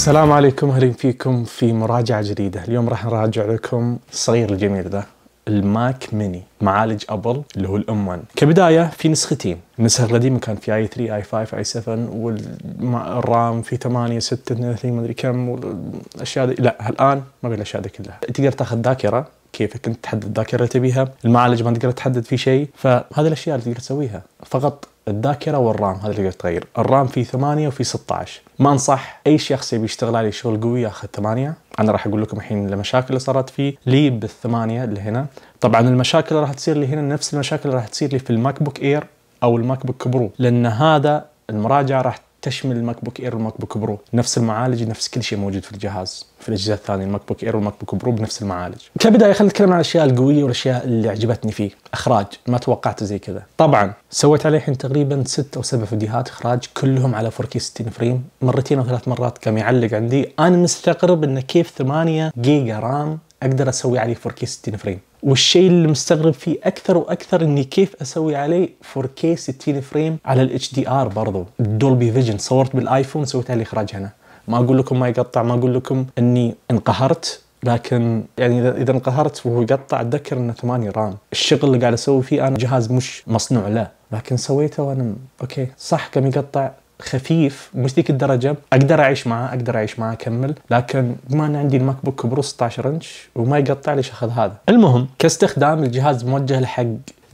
السلام عليكم اهلين فيكم في مراجعه جديده، اليوم راح نراجع لكم الصغير الجميل ذا الماك ميني معالج ابل اللي هو الام 1 كبدايه في نسختين النسخه القديمه كان في اي 3 اي 5 اي 7 والرام في 8 6 32 ما ادري كم والاشياء دي لا الان ما في الاشياء دي كلها تقدر تاخذ ذاكره كيفك انت تحدد الذاكره اللي تبيها المعالج ما تقدر تحدد فيه شيء فهذه الاشياء اللي تقدر تسويها فقط الذاكره والرام هذا اللي تغير الرام فيه 8 وفيه 16 ما انصح اي شخص يبي يشتغل عليه شغل قوي ياخذ 8 انا راح اقول لكم الحين المشاكل اللي صارت فيه لي بالثمانيه اللي هنا طبعا المشاكل اللي راح تصير لي هنا نفس المشاكل اللي راح تصير لي في الماك بوك اير او الماك بوك برو لان هذا المراجعه راح تشمل الماك بوك اير والماك بوك برو نفس المعالج نفس كل شيء موجود في الجهاز في الاجهزه الثانيه الماك بوك اير والماك بوك برو بنفس المعالج كبدايه خلينا نتكلم عن الاشياء القويه والاشياء اللي عجبتني فيه اخراج ما توقعته زي كذا طبعا سويت عليه الحين تقريبا ست او سبع فيديوهات اخراج كلهم على 4K 60 فريم مرتين او ثلاث مرات كان يعلق عندي انا مستغرب انه كيف 8 جيجا رام اقدر اسوي عليه 4K 60 فريم والشيء اللي مستغرب فيه اكثر واكثر اني كيف اسوي عليه 4K 60 فريم على الاتش دي ار برضو الدولبي فيجن صورت بالايفون سويت عليه اخراج هنا ما اقول لكم ما يقطع ما اقول لكم اني انقهرت لكن يعني اذا اذا انقهرت وهو يقطع اتذكر انه 8 رام الشغل اللي قاعد اسوي فيه انا جهاز مش مصنوع له لكن سويته وانا اوكي صح كم يقطع خفيف مش ذيك الدرجه اقدر اعيش معاه اقدر اعيش معاه اكمل لكن بما ان عندي الماك بوك برو 16 انش وما يقطع ليش أخذ هذا المهم كاستخدام الجهاز موجه لحق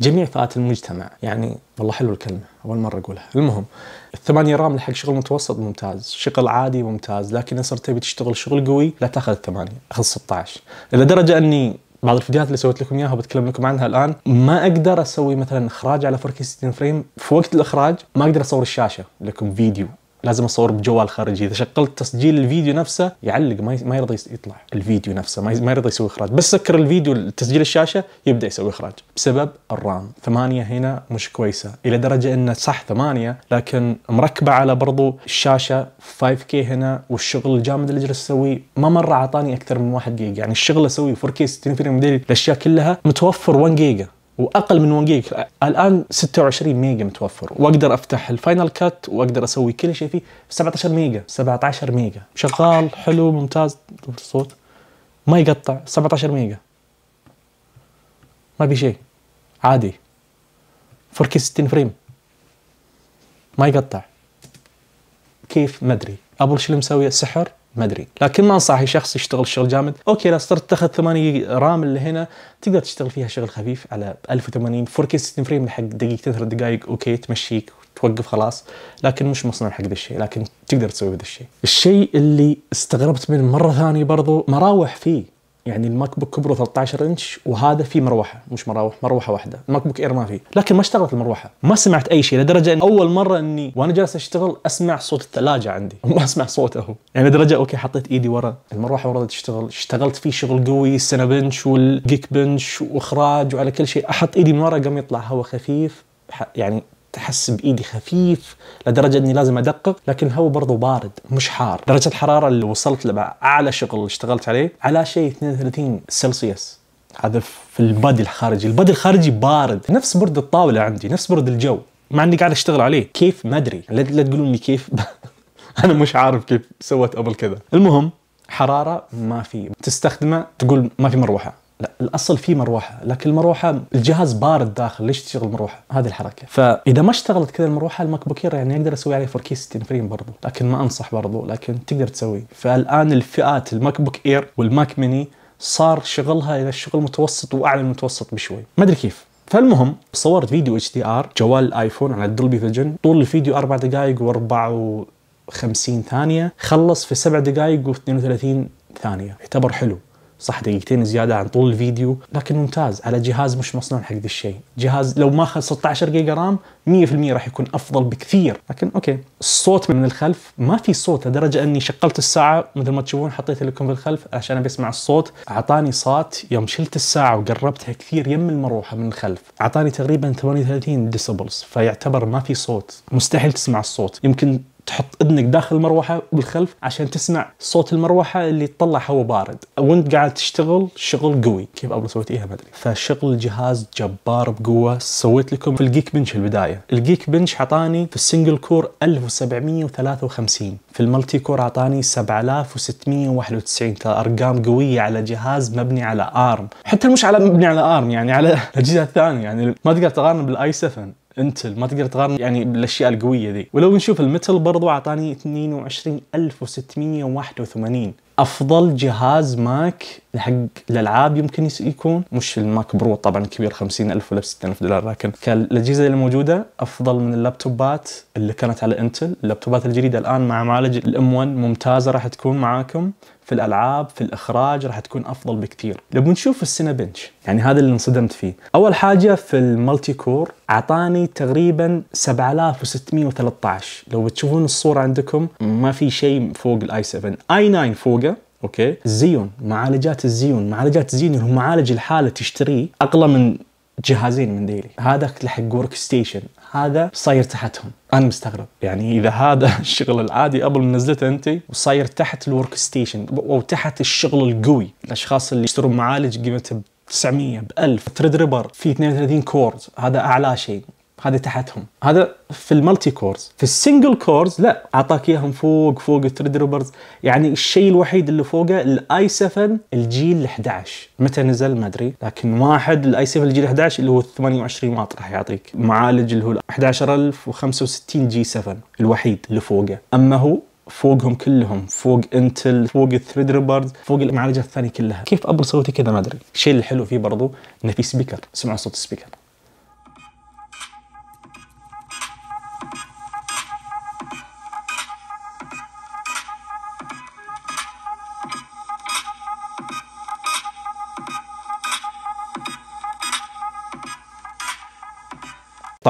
جميع فئات المجتمع يعني والله حلو الكلمة أول مرة أقولها المهم الثمانية رام لحق شغل متوسط ممتاز شغل عادي ممتاز لكن إذا صرت تبي تشتغل شغل قوي لا تاخذ الثمانية أخذ 16 لدرجة أني بعض الفيديوهات اللي سويت لكم اياها وبتكلم لكم عنها الان ما اقدر اسوي مثلا اخراج على 4K 60 فريم في وقت الاخراج ما اقدر اصور الشاشه لكم فيديو لازم اصور بجوال خارجي اذا شغلت تسجيل الفيديو نفسه يعلق ما ما يرضى يطلع الفيديو نفسه ما يرضى يسوي اخراج بس سكر الفيديو تسجيل الشاشه يبدا يسوي اخراج بسبب الرام ثمانية هنا مش كويسه الى درجه انه صح ثمانية لكن مركبه على برضو الشاشه 5K هنا والشغل الجامد اللي جالس اسويه ما مره اعطاني اكثر من 1 جيجا يعني الشغل اسويه 4K 60 فريم ديلي الاشياء كلها متوفر 1 جيجا واقل من 1 جيجا الان 26 ميجا متوفر واقدر افتح الفاينل كات واقدر اسوي كل شيء فيه 17 ميجا 17 ميجا شغال حلو ممتاز الصوت ما يقطع 17 ميجا ما في شيء عادي 4K 60 فريم ما يقطع كيف ما ادري ابل شو اللي مسويه سحر ما ادري لكن ما انصح شخص يشتغل شغل جامد اوكي لو صرت تاخذ 8 رام اللي هنا تقدر تشتغل فيها شغل خفيف على 1080 4 k 60 فريم حق دقيقتين ثلاث دقائق اوكي تمشيك توقف خلاص لكن مش مصنع حق ذا الشيء لكن تقدر تسوي ذا الشيء الشيء اللي استغربت منه مره ثانيه برضو مراوح فيه يعني الماك بوك كبره 13 انش وهذا فيه مروحه مش مراوح مروحه واحده الماك بوك اير ما فيه لكن ما اشتغلت المروحه ما سمعت اي شيء لدرجه ان اول مره اني وانا جالس اشتغل اسمع صوت الثلاجه عندي ما اسمع صوته يعني لدرجه اوكي حطيت ايدي ورا المروحه ورا تشتغل اشتغلت فيه شغل قوي السنه بنش والجيك بنش واخراج وعلى كل شيء احط ايدي من ورا قام يطلع هواء خفيف يعني احس بايدي خفيف لدرجه اني لازم ادقق لكن الهواء برضه بارد مش حار درجه الحراره اللي وصلت لها اعلى شغل اشتغلت عليه على شيء 32 سلسيوس هذا في البادي الخارجي البادي الخارجي بارد نفس برد الطاوله عندي نفس برد الجو مع اني قاعد اشتغل عليه كيف ما ادري لا تقولون لي كيف انا مش عارف كيف سوت قبل كذا المهم حراره ما في تستخدمه تقول ما في مروحه لا الاصل في مروحه لكن المروحه الجهاز بارد داخل ليش تشتغل مروحه هذه الحركه فاذا ما اشتغلت كذا المروحه الماك بوك يعني اقدر اسوي عليه 4 60 فريم برضو لكن ما انصح برضو لكن تقدر تسوي فالان الفئات الماك بوك اير والماك ميني صار شغلها الى الشغل متوسط واعلى من المتوسط بشوي ما ادري كيف فالمهم صورت فيديو اتش دي ار جوال الايفون على الدولبي فيجن طول الفيديو 4 دقائق و54 ثانيه خلص في 7 دقائق و32 ثانيه يعتبر حلو صح دقيقتين زيادة عن طول الفيديو لكن ممتاز على جهاز مش مصنوع حق ذا الشيء جهاز لو ماخذ 16 جيجا رام 100% راح يكون أفضل بكثير لكن أوكي الصوت من الخلف ما في صوت لدرجة أني شغلت الساعة مثل ما تشوفون حطيت لكم في الخلف عشان أبي أسمع الصوت أعطاني صات يوم شلت الساعة وقربتها كثير يم المروحة من الخلف أعطاني تقريبا 38 ديسبلز فيعتبر ما في صوت مستحيل تسمع الصوت يمكن تحط اذنك داخل المروحه بالخلف عشان تسمع صوت المروحه اللي تطلع هواء بارد وانت قاعد تشتغل شغل قوي كيف ابل سويت اياها ما ادري فشغل الجهاز جبار بقوه سويت لكم في الجيك بنش البدايه الجيك بنش عطاني في السنجل كور 1753 في الملتي كور عطاني 7691 ارقام قويه على جهاز مبني على ارم حتى مش على مبني على ارم يعني على اجهزه ثانيه يعني ما تقدر تقارن بالاي 7 انتل ما تقدر تقارن يعني بالاشياء القويه ذي ولو نشوف المتل برضو اعطاني 22681 افضل جهاز ماك حق الالعاب يمكن يكون مش الماك برو طبعا كبير 50000 ولا 60000 دولار لكن كالاجهزه اللي موجوده افضل من اللابتوبات اللي كانت على انتل اللابتوبات الجديده الان مع معالج الام 1 ممتازه راح تكون معاكم في الالعاب في الاخراج راح تكون افضل بكثير لو نشوف السنه بنش يعني هذا اللي انصدمت فيه اول حاجه في المالتي كور اعطاني تقريبا 7613 لو بتشوفون الصوره عندكم ما في شيء فوق الاي 7 اي 9 فوقه اوكي الزيون معالجات الزيون معالجات الزيون اللي هو معالج الحاله تشتريه اغلى من جهازين من ديلي هذاك لحق ورك ستيشن هذا صاير تحتهم انا مستغرب يعني اذا هذا الشغل العادي قبل ما نزلته انت وصاير تحت الورك ستيشن او تحت الشغل القوي الاشخاص اللي يشترون معالج قيمته 900 ب 1000 تريد ريبر في 32 كورد هذا اعلى شيء هذه تحتهم هذا في المالتي كورز في السنجل كورز لا اعطاك اياهم فوق فوق روبرز يعني الشيء الوحيد اللي فوقه الاي 7 الجيل 11 متى نزل ما ادري لكن واحد الاي 7 الجيل 11 اللي هو 28 واط راح يعطيك معالج اللي هو 11065 جي 7 الوحيد اللي فوقه اما هو فوقهم كلهم فوق انتل فوق الثريد ريبرز فوق المعالجات الثانيه كلها كيف ابل صوتي كذا ما ادري الشيء الحلو فيه برضو انه في سبيكر سمعوا صوت السبيكر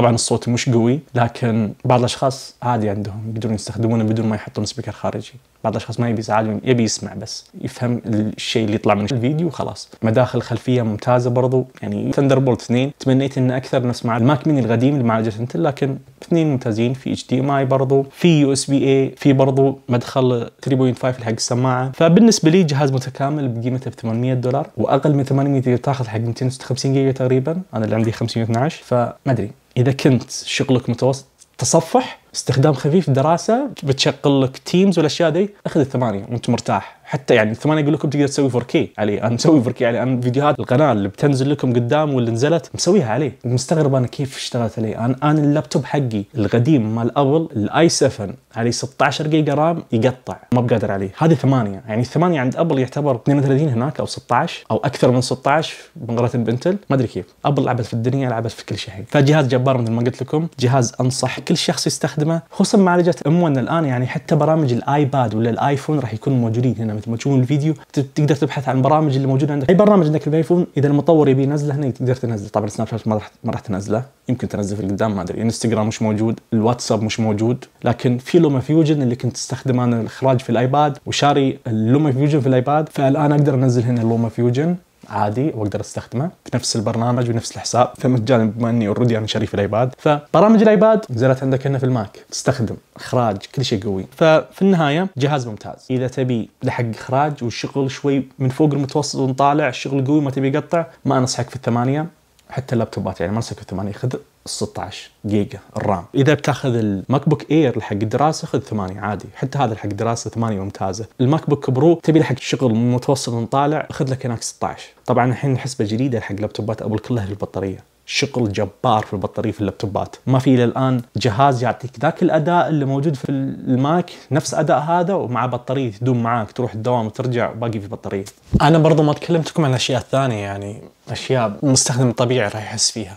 طبعا الصوت مش قوي لكن بعض الاشخاص عادي عندهم يقدرون يستخدمونه بدون ما يحطون سبيكر خارجي بعض الاشخاص ما يبي يزعل يبي يسمع بس يفهم الشيء اللي يطلع من الفيديو وخلاص مداخل خلفيه ممتازه برضو يعني ثندر بولت 2 تمنيت انه اكثر نفس مع الماك ميني القديم اللي معالجه انتل لكن اثنين ممتازين في اتش دي ام اي برضو في يو اس بي اي في برضو مدخل 3.5 حق السماعه فبالنسبه لي جهاز متكامل بقيمته ب 800 دولار واقل من 800 تقدر تاخذ حق 256 جيجا تقريبا انا اللي عندي 512 فما ادري اذا كنت شغلك متوسط تصفح استخدام خفيف دراسه بتشغل لك تيمز والاشياء ذي اخذ الثمانيه وانت مرتاح حتى يعني الثمانية يقول لكم تقدر تسوي 4K عليه انا مسوي 4K عليه انا فيديوهات القناه اللي بتنزل لكم قدام واللي نزلت مسويها عليه مستغرب انا كيف اشتغلت عليه انا انا اللابتوب حقي القديم مال ابل الاي 7 عليه 16 جيجا رام يقطع ما بقادر عليه هذه ثمانية يعني الثمانية عند ابل يعتبر 32 هناك او 16 او اكثر من 16 مقارنه بنتل ما ادري كيف ابل لعبت في الدنيا لعبت في كل شيء فجهاز جبار مثل ما قلت لكم جهاز انصح كل شخص يستخدمه خصوصا معالجه ام 1 الان يعني حتى برامج الايباد ولا الايفون راح يكون موجودين هنا مثل ما تشوفون الفيديو تقدر تبحث عن البرامج اللي موجوده عندك اي برنامج عندك في الايفون اذا المطور يبي ينزله هنا تقدر تنزله طبعا سناب شات ما راح ما راح تنزله يمكن تنزله في القدام ما ادري انستغرام مش موجود الواتساب مش موجود لكن في لوما فيوجن اللي كنت استخدمه انا الاخراج في الايباد وشاري اللوما فيوجن في الايباد فالان اقدر انزل هنا لوما فيوجن عادي واقدر استخدمه في نفس البرنامج بنفس الحساب فمجانا بما اني اوريدي انا شريف الايباد فبرامج الايباد نزلت عندك هنا في الماك تستخدم اخراج كل شيء قوي ففي النهايه جهاز ممتاز اذا تبي لحق اخراج والشغل شوي من فوق المتوسط ونطالع الشغل قوي ما تبي يقطع ما انصحك في الثمانيه حتى اللابتوبات يعني ما انصحك في الثمانيه خذ ال 16 جيجا الرام اذا بتاخذ الماك بوك اير حق الدراسه خذ 8 عادي حتى هذا حق الدراسه 8 ممتازه الماك بوك برو تبي حق شغل متوسط طالع خذ لك هناك 16 طبعا الحين الحسبه الجديده حق لابتوبات ابل كلها البطاريه شغل جبار في البطاريه في اللابتوبات ما في الى الان جهاز يعطيك ذاك الاداء اللي موجود في الماك نفس اداء هذا ومع بطاريه تدوم معاك تروح الدوام وترجع باقي في بطاريه انا برضو ما تكلمتكم عن اشياء ثانيه يعني اشياء المستخدم الطبيعي راح يحس فيها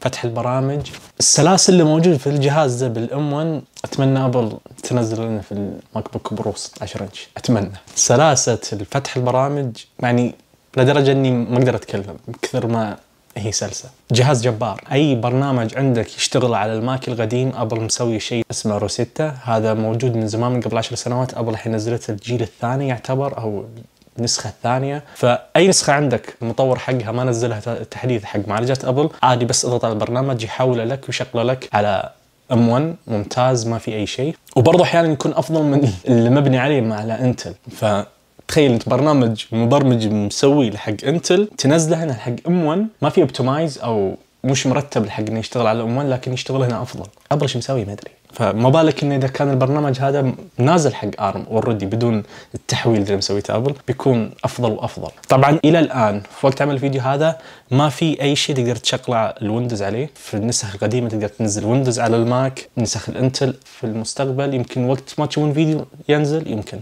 فتح البرامج السلاسل اللي موجود في الجهاز ذا بالام 1 اتمنى ابل تنزل لنا في الماك بوك برو 16 انش اتمنى سلاسه فتح البرامج يعني لدرجه اني ما اقدر اتكلم كثر ما هي سلسة جهاز جبار أي برنامج عندك يشتغل على الماك القديم أبل مسوي شيء اسمه روسيتا هذا موجود من زمان من قبل عشر سنوات أبل الحين نزلت الجيل الثاني يعتبر أو النسخه الثانيه فاي نسخه عندك المطور حقها ما نزلها تحديث حق معالجات ابل عادي بس اضغط على البرنامج يحوله لك ويشغله لك على ام 1 ممتاز ما في اي شيء وبرضه احيانا يكون افضل من اللي مبني عليه مع على انتل ف تخيل انت برنامج مبرمج مسوي لحق انتل تنزله هنا حق ام 1 ما في اوبتمايز او مش مرتب لحق انه يشتغل على ام 1 لكن يشتغل هنا افضل ابل شو مسوي ما ادري فما بالك انه اذا كان البرنامج هذا نازل حق ارم اوريدي بدون التحويل اللي مسويته ابل بيكون افضل وافضل. طبعا الى الان في وقت عمل الفيديو هذا ما في اي شيء تقدر تشغله الويندوز عليه، في النسخ القديمه تقدر تنزل ويندوز على الماك، نسخ الانتل في المستقبل يمكن وقت ما تشوفون فيديو ينزل يمكن.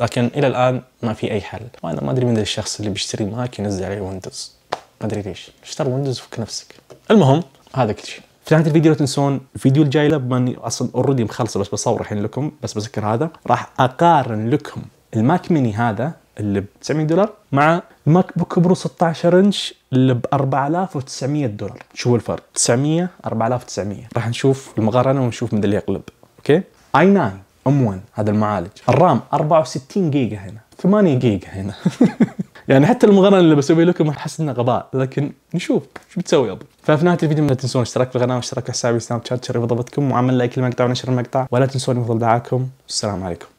لكن الى الان ما في اي حل، وانا ما ادري من الشخص اللي بيشتري ماك ينزل عليه ويندوز. ما ادري ليش، اشتر ويندوز فك نفسك. المهم هذا كل شيء. في نهايه الفيديو لا تنسون الفيديو الجاي بما اني اصلا اوريدي مخلصه بس بصور الحين لكم بس بسكر هذا راح اقارن لكم الماك ميني هذا اللي ب 900 دولار مع الماك بوك برو 16 انش اللي ب 4900 دولار شو الفرق 900 4900 راح نشوف المقارنه ونشوف من اللي يقلب اوكي اي 9 ام 1 هذا المعالج الرام 64 جيجا هنا 8 جيجا هنا يعني حتى المقارنه اللي بسوي لكم احس انها غباء لكن نشوف شو بتسوي ابو ففي نهايه الفيديو لا تنسون الاشتراك في القناه والاشتراك في حسابي سناب شات شرف ضبطكم وعمل لايك المقطع ونشر المقطع ولا تنسون يفضل دعاكم والسلام عليكم